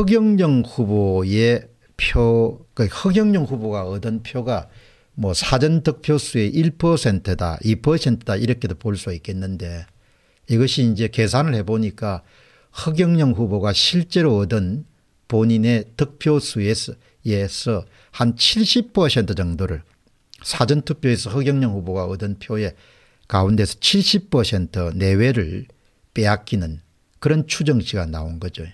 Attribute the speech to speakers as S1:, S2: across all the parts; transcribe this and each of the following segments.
S1: 허경영 후보의 표, 그러니 허경영 후보가 얻은 표가 뭐 사전 득표수의 1%다, 2%다 이렇게도 볼 수 있겠는데 이것이 이제 계산을 해보니까 허경영 후보가 실제로 얻은 본인의 득표수에서 한 70% 정도를 사전투표에서 허경영 후보가 얻은 표의 가운데서 70% 내외를 빼앗기는 그런 추정치가 나온 거죠.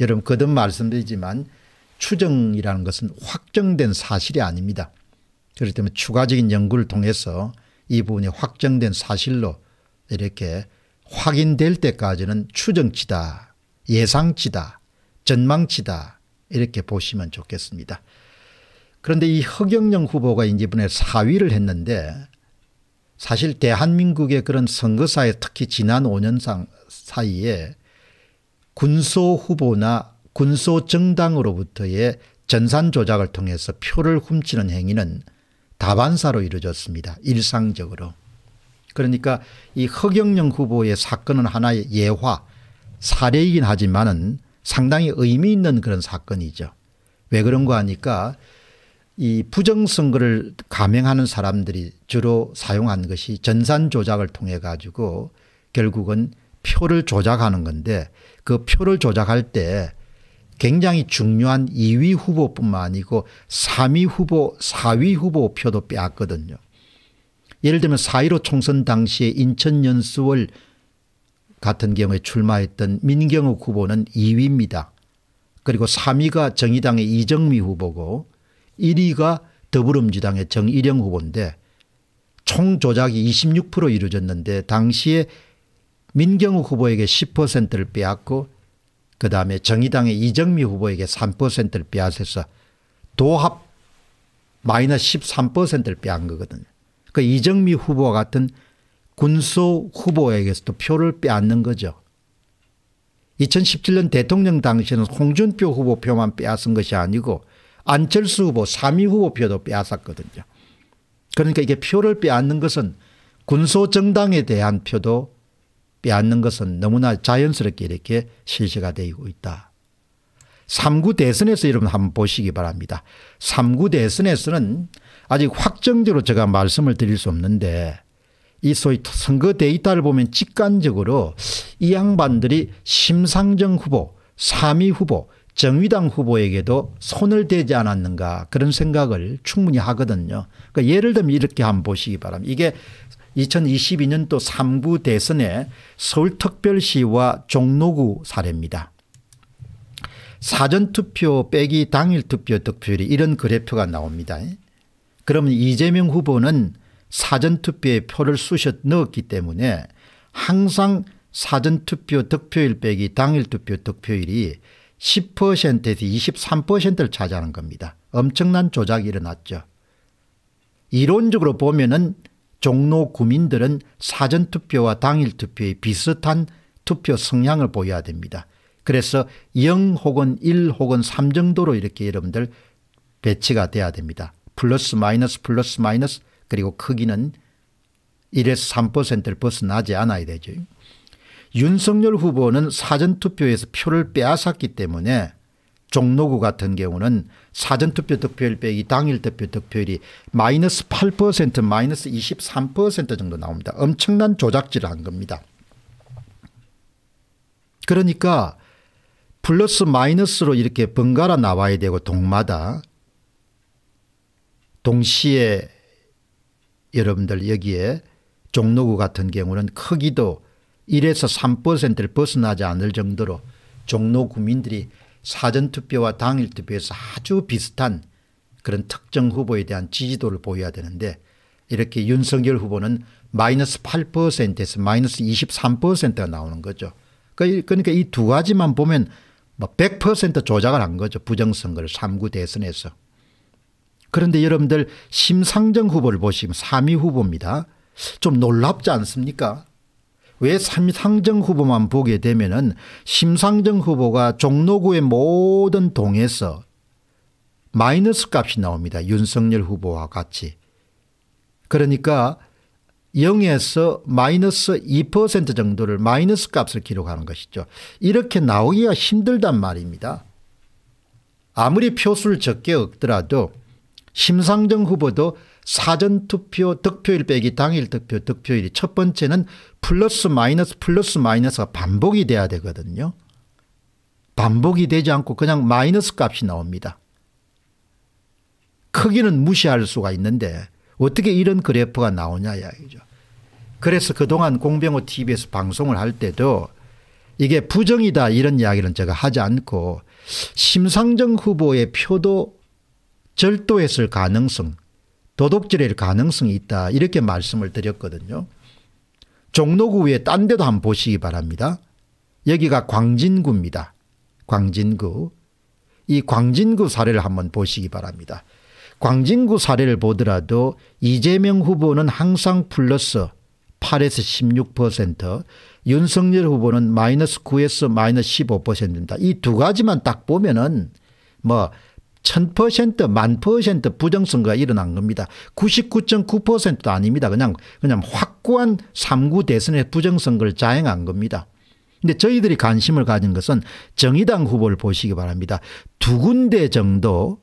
S1: 여러분 거듭 말씀드리지만 추정이라는 것은 확정된 사실이 아닙니다. 그렇기 때문에 추가적인 연구를 통해서 이 부분이 확정된 사실로 이렇게 확인될 때까지는 추정치다, 예상치다, 전망치다 이렇게 보시면 좋겠습니다. 그런데 이 허경영 후보가 이번에 4위를 했는데 사실 대한민국의 그런 선거사에 특히 지난 5년 사이에 군소 후보나 군소 정당으로부터의 전산 조작을 통해서 표를 훔치는 행위는 다반사로 이루어졌습니다. 일상적으로. 그러니까 이 허경영 후보의 사건은 하나의 예화 사례이긴 하지만은 상당히 의미 있는 그런 사건이죠. 왜 그런가 하니까 이 부정선거를 감행하는 사람들이 주로 사용한 것이 전산 조작을 통해 가지고 결국은 표를 조작하는 건데 그 표를 조작할 때 굉장히 중요한 2위 후보뿐만 아니고 3위 후보 4위 후보 표도 빼앗거든요. 예를 들면 4.15 총선 당시에 인천 연수월 같은 경우에 출마했던 민경욱 후보는 2위입니다. 그리고 3위가 정의당의 이정미 후보고 1위가 더불어민주당의 정일영 후보인데 총 조작이 26% 이루어졌는데 당시에 민경욱 후보에게 10%를 빼앗고 그 다음에 정의당의 이정미 후보에게 3%를 빼앗아서 도합 마이너스 13%를 빼앗은 거거든요. 그 이정미 후보와 같은 군소 후보에게서도 표를 빼앗는 거죠. 2017년 대통령 당시에는 홍준표 후보 표만 빼앗은 것이 아니고 안철수 후보 3위 후보 표도 빼앗았거든요. 그러니까 이게 표를 빼앗는 것은 군소정당에 대한 표도 빼앗는 것은 너무나 자연스럽게 이렇게 실시가 되고 있다. 3구 대선에서 여러분 한번 보시기 바랍니다. 3구 대선에서는 아직 확정적으로 제가 말씀을 드릴 수 없는데 이 소위 선거 데이터를 보면 직관적으로 이 양반들이 심상정 후보, 3위 후보, 정의당 후보에게도 손을 대지 않았는가 그런 생각을 충분히 하거든요. 그러니까 예를 들면 이렇게 한번 보시기 바랍니다. 이게 2022년도 3구 대선에 서울특별시와 종로구 사례입니다. 사전투표 빼기 당일투표 득표율이 이런 그래프가 나옵니다. 그러면 이재명 후보는 사전투표에 표를 쑤셔 넣었기 때문에 항상 사전투표 득표율 빼기 당일투표 득표율이 10%에서 23%를 차지하는 겁니다. 엄청난 조작이 일어났죠. 이론적으로 보면 은 종로 구민들은 사전투표와 당일투표의 비슷한 투표 성향을 보여야 됩니다. 그래서 0 혹은 1 혹은 3 정도로 이렇게 여러분들 배치가 돼야 됩니다. 플러스 마이너스 플러스 마이너스 그리고 크기는 1에서 3%를 벗어나지 않아야 되죠. 윤석열 후보는 사전투표에서 표를 빼앗았기 때문에 종로구 같은 경우는 사전투표 득표율 빼기 당일 투표 득표율이 마이너스 8% 마이너스 23% 정도 나옵니다. 엄청난 조작질을 한 겁니다. 그러니까 플러스 마이너스로 이렇게 번갈아 나와야 되고 동마다 동시에 여러분들 여기에 종로구 같은 경우는 크기도 1에서 3%를 벗어나지 않을 정도로 종로 구민들이 사전투표와 당일투표에서 아주 비슷한 그런 특정 후보에 대한 지지도를 보여야 되는데 이렇게 윤석열 후보는 마이너스 8%에서 마이너스 23%가 나오는 거죠. 그, 그러니까 이 두 가지만 보면 100% 뭐 조작을 한 거죠. 부정선거를 3구 대선에서. 그런데 여러분들 심상정 후보를 보시면 3위 후보입니다. 좀 놀랍지 않습니까? 왜삼상정 후보만 보게 되면은 심상정 후보가 종로구의 모든 동에서 마이너스 값이 나옵니다. 윤석열 후보와 같이. 그러니까 0에서 마이너스 2% 정도를 마이너스 값을 기록하는 것이죠. 이렇게 나오기가 힘들단 말입니다. 아무리 표수를 적게 얻더라도 심상정 후보도 사전투표 득표일 빼기 당일 득표 득표일이 첫 번째는 플러스 마이너스 플러스 마이너스가 반복이 돼야 되거든요. 반복이 되지 않고 그냥 마이너스 값이 나옵니다. 크기는 무시할 수가 있는데 어떻게 이런 그래프가 나오냐 이야기죠. 그래서 그동안 공병호 TV에서 방송을 할 때도 이게 부정이다 이런 이야기는 제가 하지 않고 심상정 후보의 표도 절도했을 가능성 도덕질일 가능성이 있다 이렇게 말씀을 드렸거든요. 종로구 외에 딴 데도 한번 보시기 바랍니다. 여기가 광진구입니다. 광진구. 이 광진구 사례를 한번 보시기 바랍니다. 광진구 사례를 보더라도 이재명 후보는 항상 플러스 8에서 16% 윤석열 후보는 마이너스 9에서 마이너스 15%입니다. 이 두 가지만 딱 보면은 뭐 1000%만 퍼센트 부정선거가 일어난 겁니다. 99.9%도 아닙니다. 그냥 그냥 확고한 3구 대선의 부정선거를 자행한 겁니다. 근데 저희들이 관심을 가진 것은 정의당 후보를 보시기 바랍니다. 두 군데 정도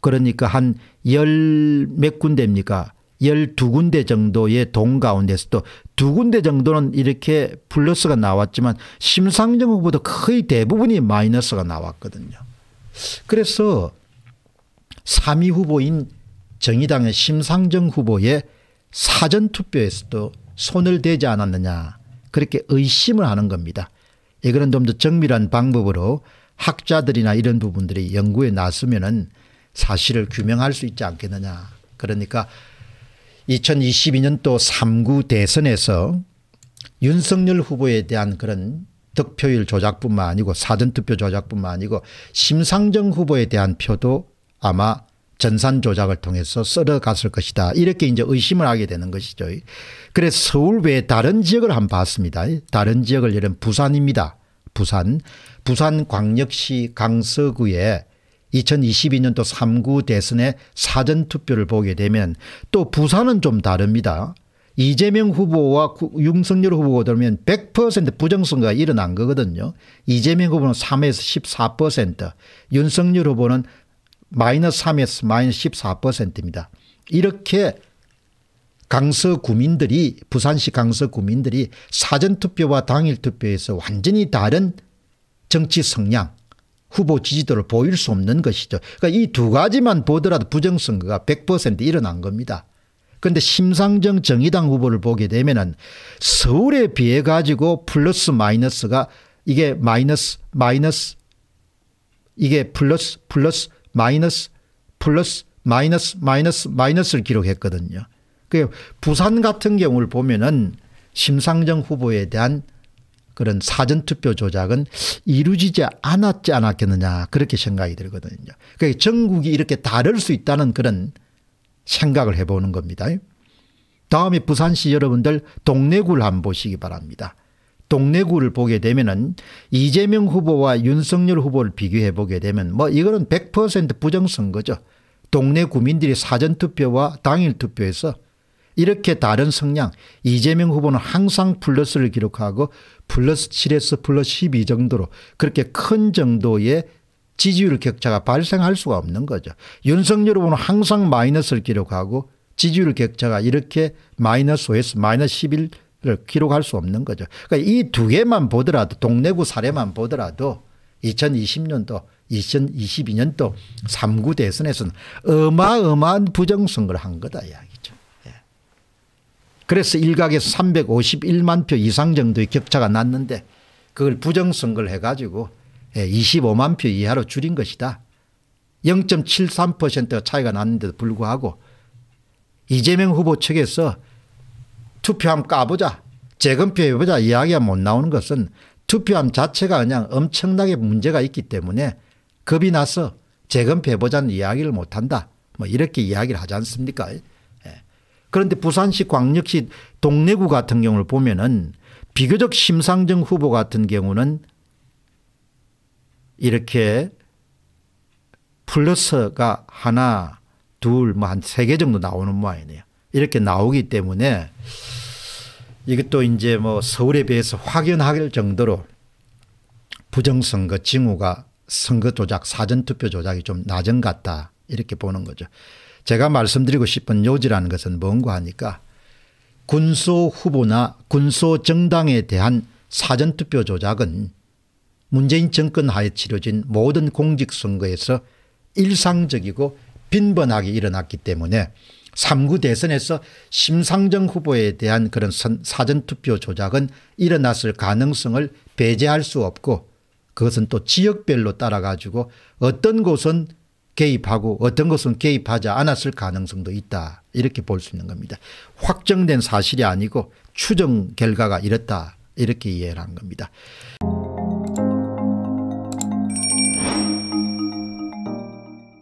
S1: 그러니까 한 열 몇 군데입니까? 열 두 군데 정도의 동 가운데서도 두 군데 정도는 이렇게 플러스가 나왔지만 심상정 후보도 거의 대부분이 마이너스가 나왔거든요. 그래서 3위 후보인 정의당의 심상정 후보의 사전투표에서도 손을 대지 않았느냐 그렇게 의심을 하는 겁니다. 이거는 예, 좀더 정밀한 방법으로 학자들이나 이런 부분들이 연구에 나서면 은 사실을 규명할 수 있지 않겠느냐. 그러니까 2022년도 3구 대선에서 윤석열 후보에 대한 그런 득표율 조작뿐만 아니고 사전투표 조작뿐만 아니고 심상정 후보에 대한 표도 아마 전산 조작을 통해서 썰어갔을 것이다. 이렇게 이제 의심을 하게 되는 것이죠. 그래서 서울 외에 다른 지역을 한번 봤습니다. 다른 지역을 예를 부산입니다. 부산. 부산 광역시 강서구에 2022년도 3구 대선에 사전투표를 보게 되면 또 부산은 좀 다릅니다. 이재명 후보와 윤석열 후보가 들면 100% 부정선거가 일어난 거거든요. 이재명 후보는 3에서 14% 윤석열 후보는 마이너스 3에서 마이너스 14%입니다. 이렇게 강서구민들이 부산시 강서구민들이 사전투표와 당일투표에서 완전히 다른 정치 성향 후보 지지도를 보일 수 없는 것이죠. 그러니까 이두 가지만 보더라도 부정선거가 100% 일어난 겁니다. 그런데 심상정 정의당 후보를 보게 되면은 서울에 비해 가지고 플러스 마이너스가 이게 마이너스 마이너스 이게 플러스 플러스 마이너스 플러스 마이너스 마이너스 마이너스를 기록했거든요. 그 부산 같은 경우를 보면은 심상정 후보에 대한 그런 사전투표 조작은 이루어지지 않았지 않았겠느냐 그렇게 생각이 들거든요. 그 그러니까 전국이 이렇게 다를 수 있다는 그런 생각을 해보는 겁니다. 다음에 부산시 여러분들 동래구를 한번 보시기 바랍니다. 동래구를 보게 되면 은 이재명 후보와 윤석열 후보를 비교해 보게 되면 뭐 이거는 100% 부정선거죠. 동네 구민들이 사전투표와 당일투표에서 이렇게 다른 성향 이재명 후보는 항상 플러스를 기록하고 플러스 7에서 플러스 12 정도로 그렇게 큰 정도의 지지율 격차가 발생할 수가 없는 거죠. 윤석열 후보는 항상 마이너스를 기록하고 지지율 격차가 이렇게 마이너스 5에서 마이너스 11을 기록할 수 없는 거죠. 그러니까 이 두 개만 보더라도 동래구 사례만 보더라도 2020년도 2022년도 3구 대선에서는 어마어마한 부정선거를 한 거다 이야기죠. 예. 그래서 일각에서 351만 표 이상 정도의 격차가 났는데 그걸 부정선거를 해가지고 25만 예, 표 이하로 줄인 것이다. 0.73%가 차이가 났는데도 불구하고 이재명 후보 측에서 투표함 까보자 재검표 해보자 이야기가 못 나오는 것은 투표함 자체가 그냥 엄청나게 문제가 있기 때문에 겁이 나서 재검표 해보자는 이야기를 못한다. 뭐 이렇게 이야기를 하지 않습니까 예. 그런데 부산시 광역시 동래구 같은 경우를 보면은 비교적 심상정 후보 같은 경우는 이렇게 플러스가 하나, 둘, 뭐 한 세 개 정도 나오는 모양이네요. 이렇게 나오기 때문에 이것도 이제 뭐 서울에 비해서 확연할 정도로 부정선거 징후가 선거 조작, 사전투표 조작이 좀 낮은 같다. 이렇게 보는 거죠. 제가 말씀드리고 싶은 요지라는 것은 뭔고 하니까 군소 후보나 군소 정당에 대한 사전투표 조작은 문재인 정권 하에 치러진 모든 공직선거에서 일상적이고 빈번하게 일어났기 때문에 3구 대선에서 심상정 후보에 대한 그런 사전투표 조작은 일어났을 가능성을 배제할 수 없고 그것은 또 지역별로 따라 가지고 어떤 곳은 개입하고 어떤 것은 개입하지 않았을 가능성도 있다 이렇게 볼 수 있는 겁니다. 확정된 사실이 아니고 추정 결과가 이렇다 이렇게 이해를 한 겁니다.